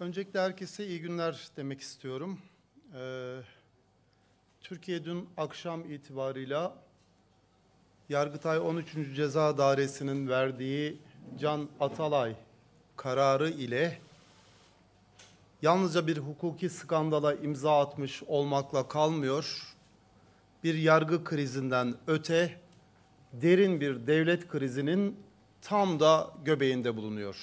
Öncelikle herkese iyi günler demek istiyorum. Ee, Türkiye dün akşam itibarıyla Yargıtay 13. Ceza Dairesi'nin verdiği Can Atalay kararı ile yalnızca bir hukuki skandala imza atmış olmakla kalmıyor. Bir yargı krizinden öte derin bir devlet krizinin tam da göbeğinde bulunuyor.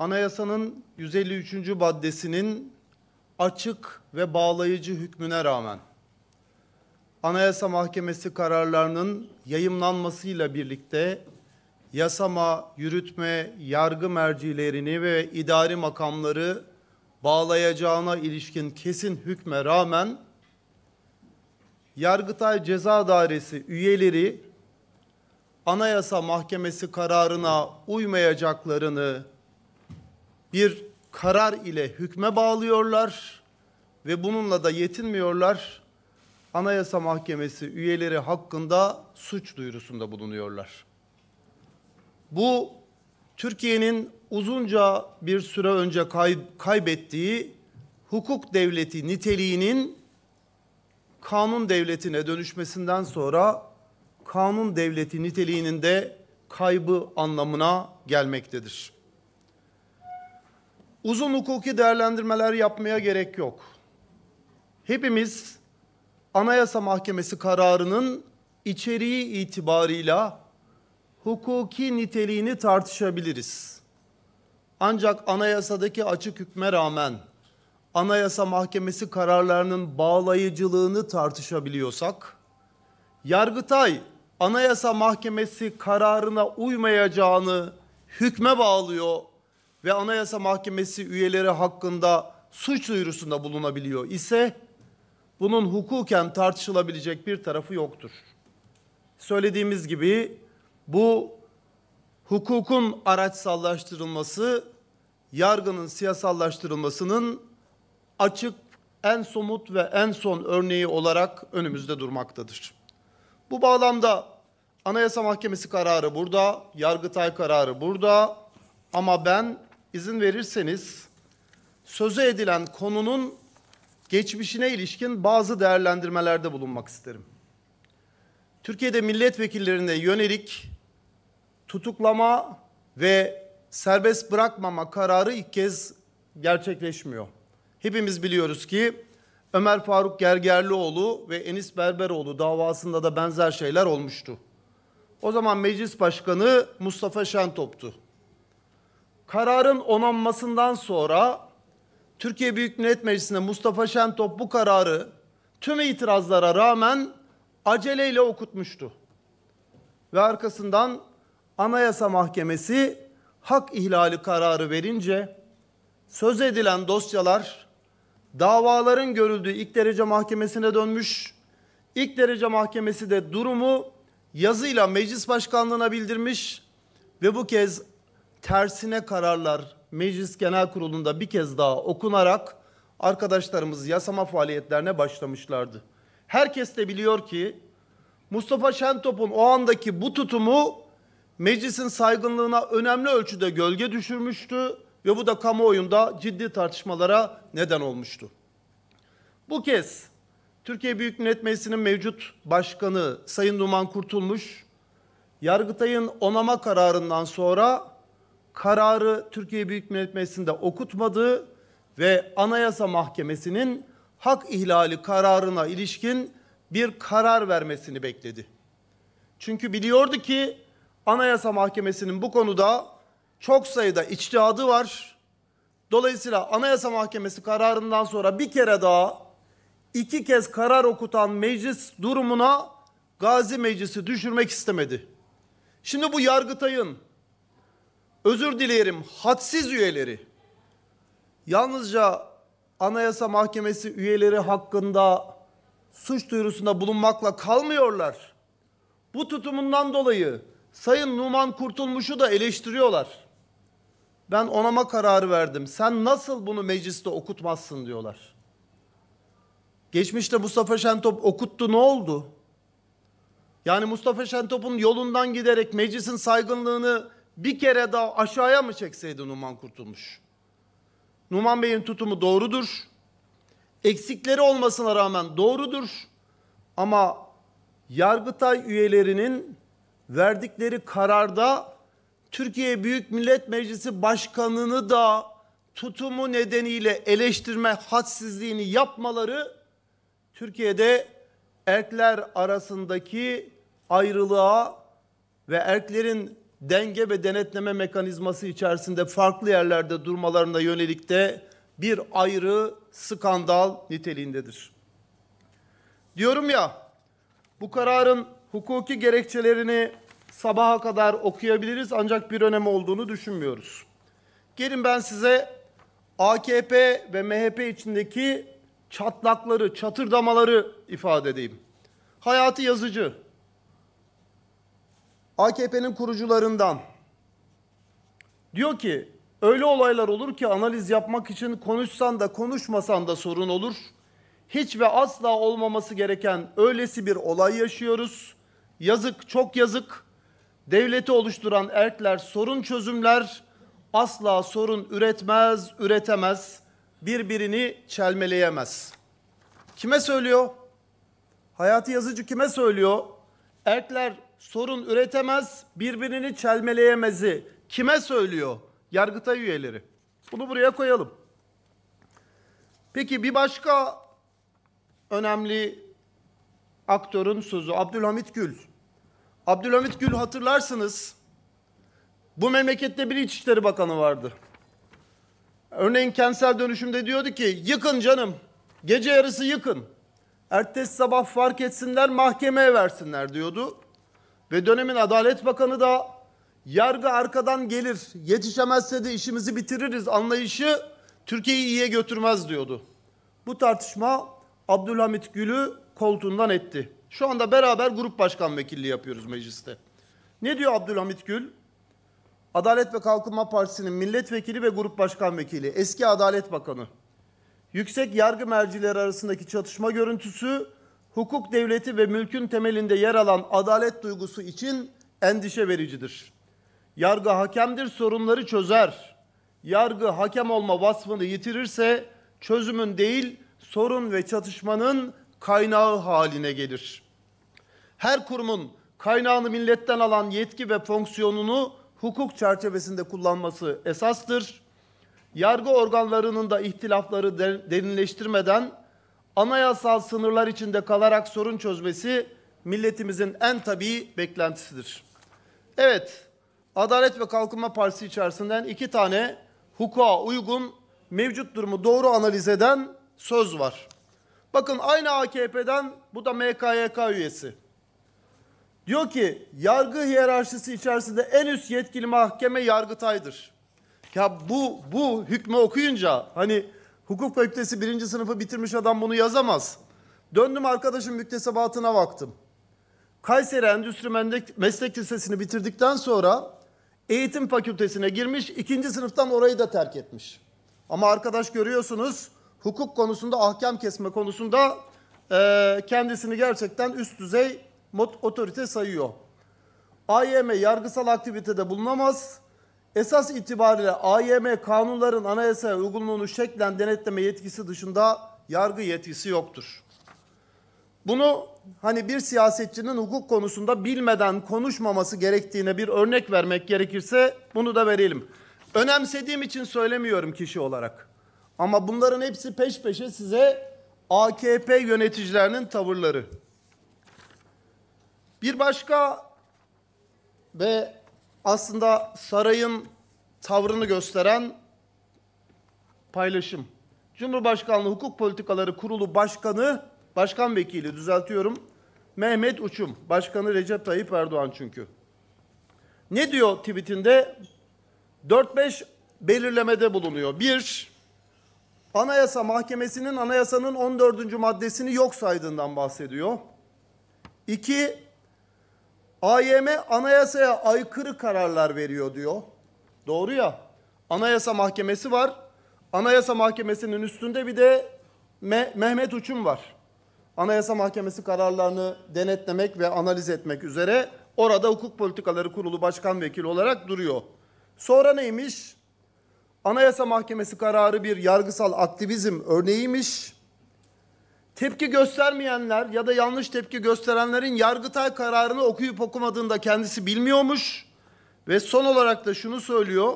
Anayasanın 153. maddesinin açık ve bağlayıcı hükmüne rağmen Anayasa Mahkemesi kararlarının yayımlanmasıyla birlikte yasama, yürütme, yargı mercilerini ve idari makamları bağlayacağına ilişkin kesin hükme rağmen Yargıtay Ceza Dairesi üyeleri Anayasa Mahkemesi kararına uymayacaklarını bir karar ile hükme bağlıyorlar ve bununla da yetinmiyorlar. Anayasa Mahkemesi üyeleri hakkında suç duyurusunda bulunuyorlar. Bu Türkiye'nin uzunca bir süre önce kay kaybettiği hukuk devleti niteliğinin kanun devletine dönüşmesinden sonra kanun devleti niteliğinin de kaybı anlamına gelmektedir uzun hukuki değerlendirmeler yapmaya gerek yok. Hepimiz Anayasa Mahkemesi kararının içeriği itibarıyla hukuki niteliğini tartışabiliriz. Ancak anayasadaki açık hükme rağmen Anayasa Mahkemesi kararlarının bağlayıcılığını tartışabiliyorsak, Yargıtay Anayasa Mahkemesi kararına uymayacağını hükme bağlıyor ve Anayasa Mahkemesi üyeleri hakkında suç duyurusunda bulunabiliyor ise bunun hukuken tartışılabilecek bir tarafı yoktur. Söylediğimiz gibi bu hukukun araçsallaştırılması, yargının siyasallaştırılmasının açık, en somut ve en son örneği olarak önümüzde durmaktadır. Bu bağlamda Anayasa Mahkemesi kararı burada, Yargıtay kararı burada ama ben izin verirseniz söze edilen konunun geçmişine ilişkin bazı değerlendirmelerde bulunmak isterim. Türkiye'de milletvekillerine yönelik tutuklama ve serbest bırakmama kararı ilk kez gerçekleşmiyor. Hepimiz biliyoruz ki Ömer Faruk Gergerlioğlu ve Enis Berberoğlu davasında da benzer şeyler olmuştu. O zaman meclis başkanı Mustafa Şentop'tu kararın onanmasından sonra Türkiye Büyük Millet Meclisi'nde Mustafa Şentop bu kararı tüm itirazlara rağmen aceleyle okutmuştu. Ve arkasından Anayasa Mahkemesi hak ihlali kararı verince söz edilen dosyalar davaların görüldüğü ilk derece mahkemesine dönmüş. İlk derece mahkemesi de durumu yazıyla meclis başkanlığına bildirmiş ve bu kez tersine kararlar Meclis Genel Kurulu'nda bir kez daha okunarak arkadaşlarımız yasama faaliyetlerine başlamışlardı. Herkes de biliyor ki Mustafa Şentop'un o andaki bu tutumu meclisin saygınlığına önemli ölçüde gölge düşürmüştü ve bu da kamuoyunda ciddi tartışmalara neden olmuştu. Bu kez Türkiye Büyük Millet Meclisi'nin mevcut başkanı Sayın Duman Kurtulmuş, Yargıtay'ın onama kararından sonra kararı Türkiye Büyük Millet Meclisi'nde okutmadı ve Anayasa Mahkemesi'nin hak ihlali kararına ilişkin bir karar vermesini bekledi. Çünkü biliyordu ki Anayasa Mahkemesi'nin bu konuda çok sayıda içtihadı var. Dolayısıyla Anayasa Mahkemesi kararından sonra bir kere daha iki kez karar okutan meclis durumuna Gazi Meclisi düşürmek istemedi. Şimdi bu Yargıtay'ın özür dileyerim hadsiz üyeleri yalnızca Anayasa Mahkemesi üyeleri hakkında suç duyurusunda bulunmakla kalmıyorlar. Bu tutumundan dolayı Sayın Numan Kurtulmuş'u da eleştiriyorlar. Ben onama kararı verdim. Sen nasıl bunu mecliste okutmazsın diyorlar. Geçmişte Mustafa Şentop okuttu ne oldu? Yani Mustafa Şentop'un yolundan giderek meclisin saygınlığını bir kere daha aşağıya mı çekseydi Numan Kurtulmuş? Numan Bey'in tutumu doğrudur. Eksikleri olmasına rağmen doğrudur. Ama Yargıtay üyelerinin verdikleri kararda Türkiye Büyük Millet Meclisi Başkanı'nı da tutumu nedeniyle eleştirme hadsizliğini yapmaları Türkiye'de erkler arasındaki ayrılığa ve erklerin denge ve denetleme mekanizması içerisinde farklı yerlerde durmalarına yönelik de bir ayrı skandal niteliğindedir. Diyorum ya, bu kararın hukuki gerekçelerini sabaha kadar okuyabiliriz ancak bir önemi olduğunu düşünmüyoruz. Gelin ben size AKP ve MHP içindeki çatlakları, çatırdamaları ifade edeyim. Hayati Yazıcı AKP'nin kurucularından diyor ki öyle olaylar olur ki analiz yapmak için konuşsan da konuşmasan da sorun olur. Hiç ve asla olmaması gereken öylesi bir olay yaşıyoruz. Yazık, çok yazık. Devleti oluşturan erkler sorun çözümler asla sorun üretmez, üretemez. Birbirini çelmeleyemez. Kime söylüyor? Hayati Yazıcı kime söylüyor? Erkler sorun üretemez, birbirini çelmeleyemezi kime söylüyor? Yargıtay üyeleri. Bunu buraya koyalım. Peki bir başka önemli aktörün sözü Abdülhamit Gül. Abdülhamit Gül hatırlarsınız. Bu memlekette bir İçişleri Bakanı vardı. Örneğin kentsel dönüşümde diyordu ki yıkın canım. Gece yarısı yıkın. Ertesi sabah fark etsinler mahkemeye versinler diyordu. Ve dönemin Adalet Bakanı da yargı arkadan gelir, yetişemezse de işimizi bitiririz anlayışı Türkiye'yi iyiye götürmez diyordu. Bu tartışma Abdülhamit Gül'ü koltuğundan etti. Şu anda beraber grup başkan vekilliği yapıyoruz mecliste. Ne diyor Abdülhamit Gül? Adalet ve Kalkınma Partisi'nin milletvekili ve grup başkan vekili, eski Adalet Bakanı. Yüksek yargı mercileri arasındaki çatışma görüntüsü hukuk devleti ve mülkün temelinde yer alan adalet duygusu için endişe vericidir. Yargı hakemdir, sorunları çözer. Yargı hakem olma vasfını yitirirse çözümün değil, sorun ve çatışmanın kaynağı haline gelir. Her kurumun kaynağını milletten alan yetki ve fonksiyonunu hukuk çerçevesinde kullanması esastır. Yargı organlarının da ihtilafları derinleştirmeden anayasal sınırlar içinde kalarak sorun çözmesi milletimizin en tabii beklentisidir. Evet, Adalet ve Kalkınma Partisi içerisinden iki tane hukuka uygun mevcut durumu doğru analiz eden söz var. Bakın aynı AKP'den bu da MKYK üyesi. Diyor ki yargı hiyerarşisi içerisinde en üst yetkili mahkeme Yargıtay'dır. Ya bu bu hükmü okuyunca hani Hukuk fakültesi birinci sınıfı bitirmiş adam bunu yazamaz. Döndüm arkadaşım müktesebatına baktım. Kayseri Endüstri Meslek Lisesi'ni bitirdikten sonra eğitim fakültesine girmiş, ikinci sınıftan orayı da terk etmiş. Ama arkadaş görüyorsunuz hukuk konusunda, ahkam kesme konusunda e, kendisini gerçekten üst düzey otorite sayıyor. AYM yargısal aktivitede bulunamaz. Esas itibariyle AYM kanunların anayasaya uygunluğunu şeklen denetleme yetkisi dışında yargı yetkisi yoktur. Bunu hani bir siyasetçinin hukuk konusunda bilmeden konuşmaması gerektiğine bir örnek vermek gerekirse bunu da verelim. Önemsediğim için söylemiyorum kişi olarak. Ama bunların hepsi peş peşe size AKP yöneticilerinin tavırları. Bir başka ve aslında sarayın tavrını gösteren paylaşım. Cumhurbaşkanlığı Hukuk Politikaları Kurulu Başkanı, Başkan Vekili düzeltiyorum. Mehmet Uçum, Başkanı Recep Tayyip Erdoğan çünkü. Ne diyor tweetinde? 4-5 belirlemede bulunuyor. Bir, Anayasa Mahkemesi'nin anayasanın 14. maddesini yok saydığından bahsediyor. İki, AYM anayasaya aykırı kararlar veriyor diyor. Doğru ya. Anayasa Mahkemesi var. Anayasa Mahkemesi'nin üstünde bir de Me Mehmet Uçum var. Anayasa Mahkemesi kararlarını denetlemek ve analiz etmek üzere orada Hukuk Politikaları Kurulu Başkan Vekili olarak duruyor. Sonra neymiş? Anayasa Mahkemesi kararı bir yargısal aktivizm örneğiymiş tepki göstermeyenler ya da yanlış tepki gösterenlerin Yargıtay kararını okuyup okumadığında kendisi bilmiyormuş. Ve son olarak da şunu söylüyor.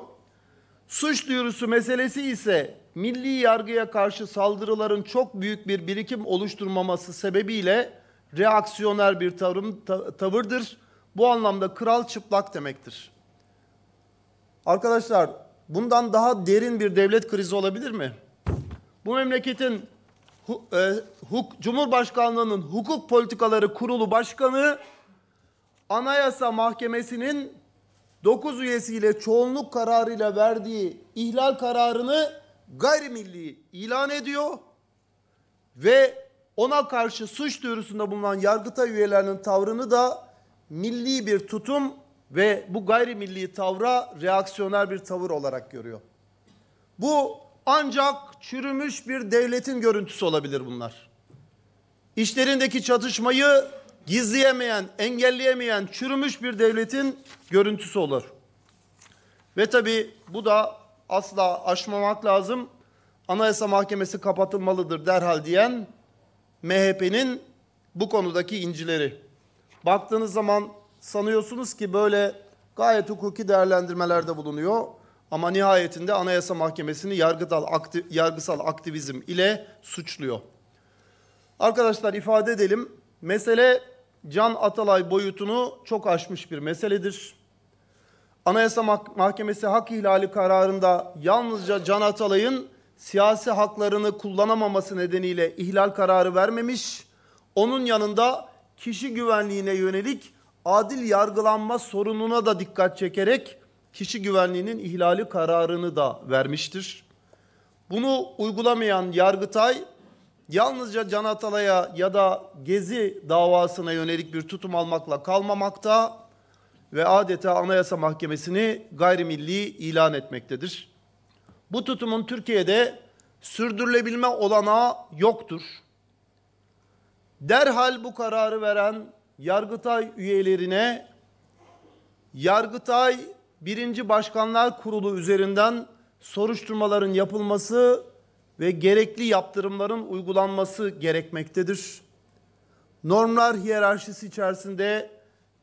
Suç duyurusu meselesi ise milli yargıya karşı saldırıların çok büyük bir birikim oluşturmaması sebebiyle reaksiyoner bir tavrım, tavırdır. Bu anlamda kral çıplak demektir. Arkadaşlar bundan daha derin bir devlet krizi olabilir mi? Bu memleketin hu, e, huk, Cumhurbaşkanlığı'nın Hukuk Politikaları Kurulu Başkanı Anayasa Mahkemesi'nin 9 üyesiyle çoğunluk kararıyla verdiği ihlal kararını gayrimilli ilan ediyor ve ona karşı suç duyurusunda bulunan yargıta üyelerinin tavrını da milli bir tutum ve bu gayrimilli tavra reaksiyoner bir tavır olarak görüyor. Bu ancak çürümüş bir devletin görüntüsü olabilir bunlar. İşlerindeki çatışmayı gizleyemeyen, engelleyemeyen çürümüş bir devletin görüntüsü olur. Ve tabi bu da asla aşmamak lazım. Anayasa Mahkemesi kapatılmalıdır derhal diyen MHP'nin bu konudaki incileri. Baktığınız zaman sanıyorsunuz ki böyle gayet hukuki değerlendirmelerde bulunuyor. Ama nihayetinde Anayasa Mahkemesi'ni yargıtal, akti, yargısal aktivizm ile suçluyor. Arkadaşlar ifade edelim. Mesele Can Atalay boyutunu çok aşmış bir meseledir. Anayasa Mahkemesi hak ihlali kararında yalnızca Can Atalay'ın siyasi haklarını kullanamaması nedeniyle ihlal kararı vermemiş. Onun yanında kişi güvenliğine yönelik adil yargılanma sorununa da dikkat çekerek kişi güvenliğinin ihlali kararını da vermiştir. Bunu uygulamayan Yargıtay yalnızca Can Atalay'a ya da Gezi davasına yönelik bir tutum almakla kalmamakta ve adeta Anayasa Mahkemesi'ni gayrimilli ilan etmektedir. Bu tutumun Türkiye'de sürdürülebilme olanağı yoktur. Derhal bu kararı veren Yargıtay üyelerine Yargıtay birinci Başkanlar Kurulu üzerinden soruşturmaların yapılması ve gerekli yaptırımların uygulanması gerekmektedir. Normlar hiyerarşisi içerisinde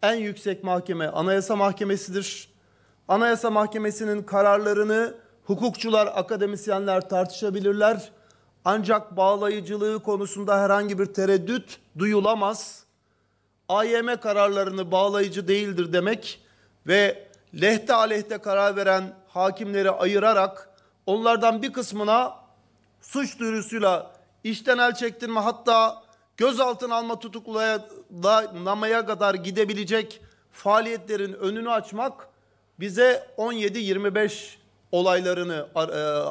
en yüksek mahkeme Anayasa Mahkemesi'dir. Anayasa Mahkemesi'nin kararlarını hukukçular, akademisyenler tartışabilirler. Ancak bağlayıcılığı konusunda herhangi bir tereddüt duyulamaz. AYM kararlarını bağlayıcı değildir demek ve lehte aleyhte karar veren hakimleri ayırarak onlardan bir kısmına suç duyurusuyla işten el çektirme hatta gözaltına alma tutuklamaya kadar gidebilecek faaliyetlerin önünü açmak bize 17-25 olaylarını e,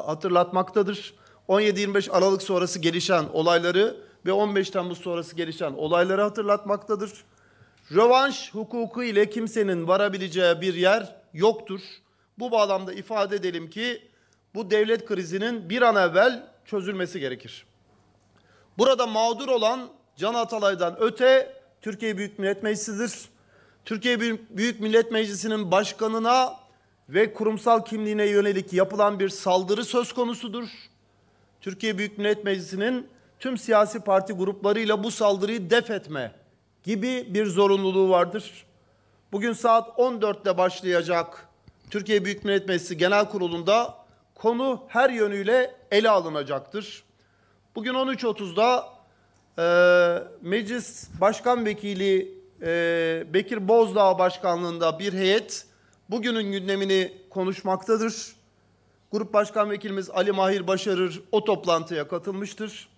hatırlatmaktadır. 17-25 Aralık sonrası gelişen olayları ve 15 Temmuz sonrası gelişen olayları hatırlatmaktadır. Rövanş hukuku ile kimsenin varabileceği bir yer yoktur. Bu bağlamda ifade edelim ki bu devlet krizinin bir an evvel çözülmesi gerekir. Burada mağdur olan Can Atalay'dan öte Türkiye Büyük Millet Meclisi'dir. Türkiye Büyük Millet Meclisi'nin başkanına ve kurumsal kimliğine yönelik yapılan bir saldırı söz konusudur. Türkiye Büyük Millet Meclisi'nin tüm siyasi parti gruplarıyla bu saldırıyı def etme gibi bir zorunluluğu vardır. Bugün saat 14'te başlayacak Türkiye Büyük Millet Meclisi Genel Kurulu'nda konu her yönüyle ele alınacaktır. Bugün 13.30'da e, Meclis Başkan Vekili e, Bekir Bozdağ Başkanlığında bir heyet bugünün gündemini konuşmaktadır. Grup Başkan Vekilimiz Ali Mahir Başarır o toplantıya katılmıştır.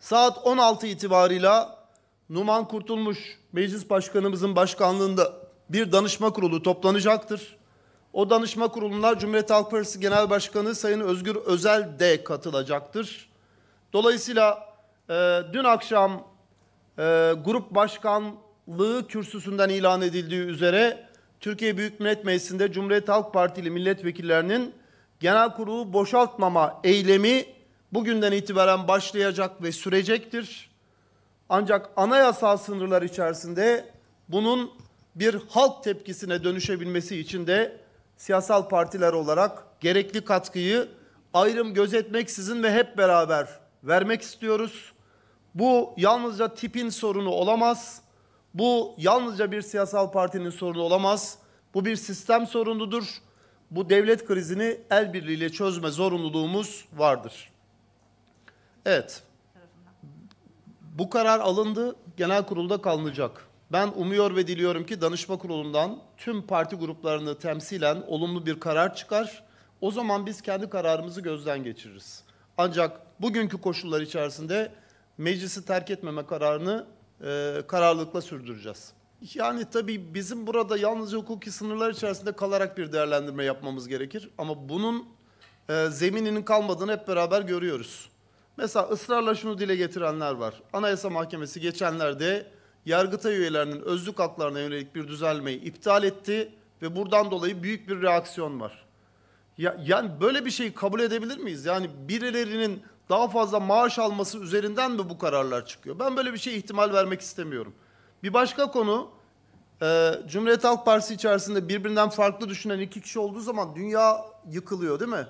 Saat 16 itibarıyla Numan Kurtulmuş Meclis Başkanımızın başkanlığında bir danışma kurulu toplanacaktır. O danışma kuruluna Cumhuriyet Halk Partisi Genel Başkanı Sayın Özgür Özel de katılacaktır. Dolayısıyla e, dün akşam e, grup başkanlığı kürsüsünden ilan edildiği üzere Türkiye Büyük Millet Meclisi'nde Cumhuriyet Halk Partili milletvekillerinin genel kurulu boşaltmama eylemi bugünden itibaren başlayacak ve sürecektir. Ancak anayasal sınırlar içerisinde bunun bir halk tepkisine dönüşebilmesi için de siyasal partiler olarak gerekli katkıyı ayrım gözetmeksizin ve hep beraber vermek istiyoruz. Bu yalnızca tipin sorunu olamaz. Bu yalnızca bir siyasal partinin sorunu olamaz. Bu bir sistem sorunudur. Bu devlet krizini el birliğiyle çözme zorunluluğumuz vardır. Evet. Bu karar alındı, genel kurulda kalınacak. Ben umuyor ve diliyorum ki danışma kurulundan tüm parti gruplarını temsilen olumlu bir karar çıkar. O zaman biz kendi kararımızı gözden geçiririz. Ancak bugünkü koşullar içerisinde meclisi terk etmeme kararını e, kararlılıkla sürdüreceğiz. Yani tabii bizim burada yalnızca hukuki sınırlar içerisinde kalarak bir değerlendirme yapmamız gerekir. Ama bunun e, zemininin kalmadığını hep beraber görüyoruz. Mesela ısrarla şunu dile getirenler var. Anayasa Mahkemesi geçenlerde Yargıtay üyelerinin özlük haklarına yönelik bir düzelmeyi iptal etti ve buradan dolayı büyük bir reaksiyon var. Ya, yani böyle bir şeyi kabul edebilir miyiz? Yani birilerinin daha fazla maaş alması üzerinden mi bu kararlar çıkıyor? Ben böyle bir şey ihtimal vermek istemiyorum. Bir başka konu, e, Cumhuriyet Halk Partisi içerisinde birbirinden farklı düşünen iki kişi olduğu zaman dünya yıkılıyor değil mi?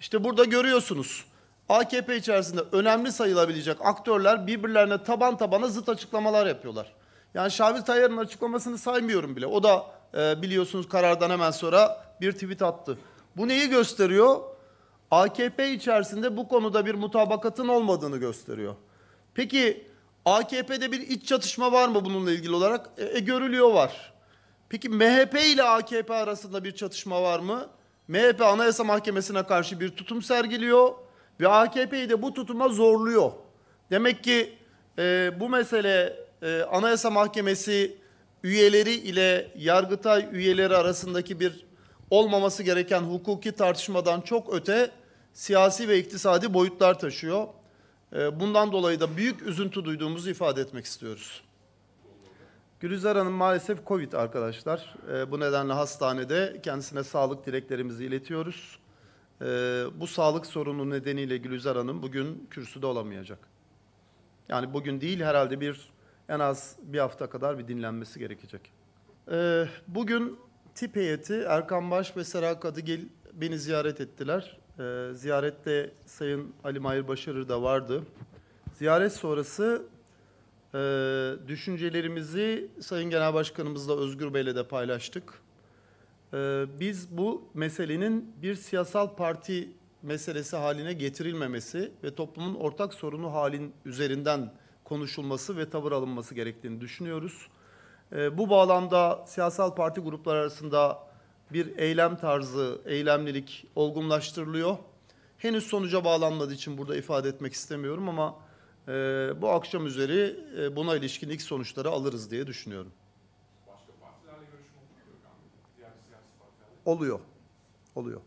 İşte burada görüyorsunuz. AKP içerisinde önemli sayılabilecek aktörler birbirlerine taban tabana zıt açıklamalar yapıyorlar. Yani Şamil Tayyar'ın açıklamasını saymıyorum bile. O da e, biliyorsunuz karardan hemen sonra bir tweet attı. Bu neyi gösteriyor? AKP içerisinde bu konuda bir mutabakatın olmadığını gösteriyor. Peki AKP'de bir iç çatışma var mı bununla ilgili olarak? E, e görülüyor var. Peki MHP ile AKP arasında bir çatışma var mı? MHP Anayasa Mahkemesi'ne karşı bir tutum sergiliyor ve AKP'yi de bu tutuma zorluyor. Demek ki e, bu mesele e, Anayasa Mahkemesi üyeleri ile Yargıtay üyeleri arasındaki bir olmaması gereken hukuki tartışmadan çok öte siyasi ve iktisadi boyutlar taşıyor. E, bundan dolayı da büyük üzüntü duyduğumuzu ifade etmek istiyoruz. Gülizar Hanım maalesef Covid arkadaşlar. E, bu nedenle hastanede kendisine sağlık dileklerimizi iletiyoruz. Ee, bu sağlık sorunu nedeniyle Gülizar Hanım bugün kürsüde olamayacak. Yani bugün değil herhalde bir en az bir hafta kadar bir dinlenmesi gerekecek. Ee, bugün tip heyeti Erkan Baş ve Sera Kadıgil beni ziyaret ettiler. Ee, ziyarette Sayın Ali Mahir Başarır da vardı. Ziyaret sonrası e, düşüncelerimizi Sayın Genel Başkanımızla Özgür Bey'le de paylaştık. Ee, biz bu meselenin bir siyasal parti meselesi haline getirilmemesi ve toplumun ortak sorunu halin üzerinden konuşulması ve tavır alınması gerektiğini düşünüyoruz. Ee, bu bağlamda siyasal parti gruplar arasında bir eylem tarzı, eylemlilik olgunlaştırılıyor. Henüz sonuca bağlanmadığı için burada ifade etmek istemiyorum ama e, bu akşam üzeri e, buna ilişkin ilk sonuçları alırız diye düşünüyorum. oluyor. Oluyor.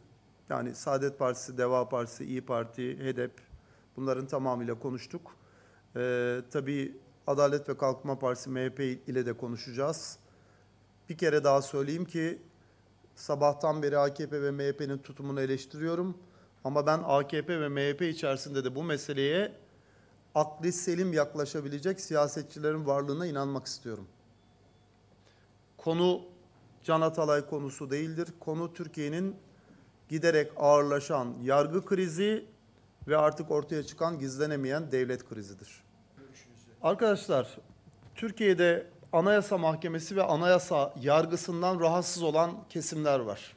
Yani Saadet Partisi, Deva Partisi, İyi Parti, HEDEP bunların tamamıyla konuştuk. Ee, tabii Adalet ve Kalkınma Partisi MHP ile de konuşacağız. Bir kere daha söyleyeyim ki sabahtan beri AKP ve MHP'nin tutumunu eleştiriyorum. Ama ben AKP ve MHP içerisinde de bu meseleye akli selim yaklaşabilecek siyasetçilerin varlığına inanmak istiyorum. Konu Can Atalay konusu değildir. Konu Türkiye'nin giderek ağırlaşan yargı krizi ve artık ortaya çıkan gizlenemeyen devlet krizidir. Arkadaşlar, Türkiye'de Anayasa Mahkemesi ve anayasa yargısından rahatsız olan kesimler var.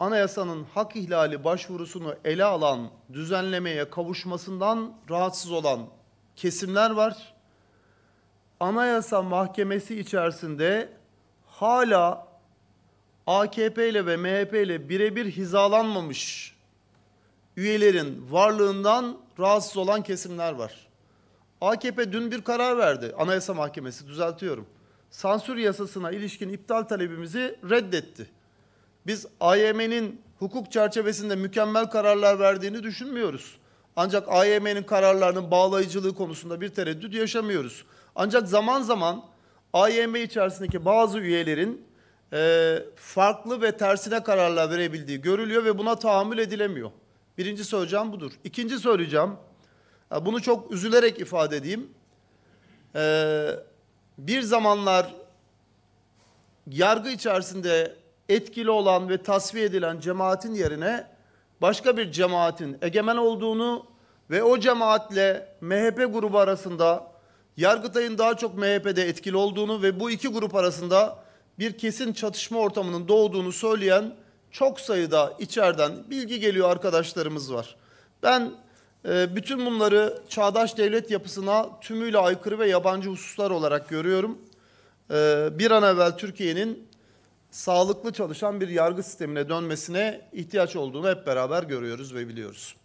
Anayasanın hak ihlali başvurusunu ele alan düzenlemeye kavuşmasından rahatsız olan kesimler var. Anayasa Mahkemesi içerisinde hala AKP ile ve MHP ile birebir hizalanmamış üyelerin varlığından rahatsız olan kesimler var. AKP dün bir karar verdi. Anayasa Mahkemesi düzeltiyorum. Sansür yasasına ilişkin iptal talebimizi reddetti. Biz AYM'nin hukuk çerçevesinde mükemmel kararlar verdiğini düşünmüyoruz. Ancak AYM'nin kararlarının bağlayıcılığı konusunda bir tereddüt yaşamıyoruz. Ancak zaman zaman AYM içerisindeki bazı üyelerin e, farklı ve tersine kararlar verebildiği görülüyor ve buna tahammül edilemiyor. Birinci söyleyeceğim budur. İkinci söyleyeceğim, bunu çok üzülerek ifade edeyim. E, bir zamanlar yargı içerisinde etkili olan ve tasfiye edilen cemaatin yerine başka bir cemaatin egemen olduğunu ve o cemaatle MHP grubu arasında Yargıtay'ın daha çok MHP'de etkili olduğunu ve bu iki grup arasında bir kesin çatışma ortamının doğduğunu söyleyen çok sayıda içeriden bilgi geliyor arkadaşlarımız var. Ben e, bütün bunları çağdaş devlet yapısına tümüyle aykırı ve yabancı hususlar olarak görüyorum. E, bir an evvel Türkiye'nin sağlıklı çalışan bir yargı sistemine dönmesine ihtiyaç olduğunu hep beraber görüyoruz ve biliyoruz.